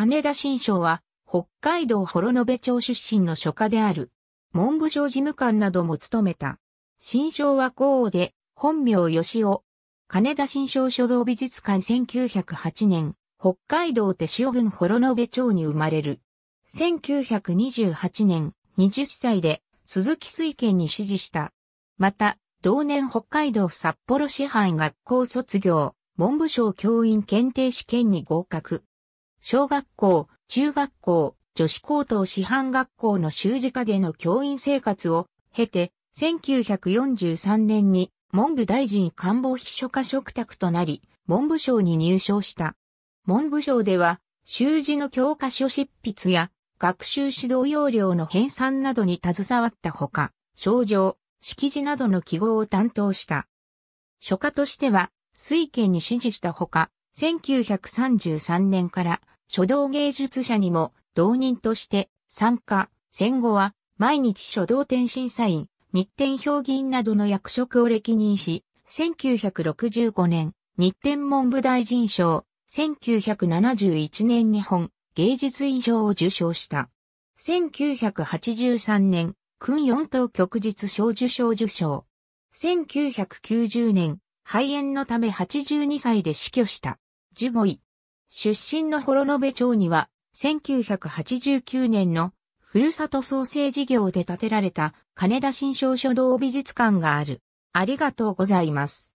金田新章は、北海道幌延町出身の書家である。文部省事務官なども務めた。新章は皇后で、本名吉尾。金田新章書道美術館1908年、北海道手塩郡幌延町に生まれる。1928年、20歳で鈴木水県に指示した。また、同年北海道札幌支配学校卒業、文部省教員検定試験に合格。小学校、中学校、女子高等師範学校の習字課での教員生活を経て、1943年に文部大臣官房秘書課嘱託となり、文部省に入省した。文部省では、習字の教科書執筆や学習指導要領の編纂などに携わったほか、症状、式辞などの記号を担当した。書家としては、水家に指示したほか、1933年から書道芸術者にも同人として参加、戦後は毎日書道展審査員、日展評議員などの役職を歴任し、1965年、日展文部大臣賞、1971年日本芸術院賞を受賞した。1983年、訓四等旭日賞受賞受賞。1990年、肺炎のため82歳で死去した。15位。出身の幌延町には、1989年のふるさと創生事業で建てられた金田新商書道美術館がある。ありがとうございます。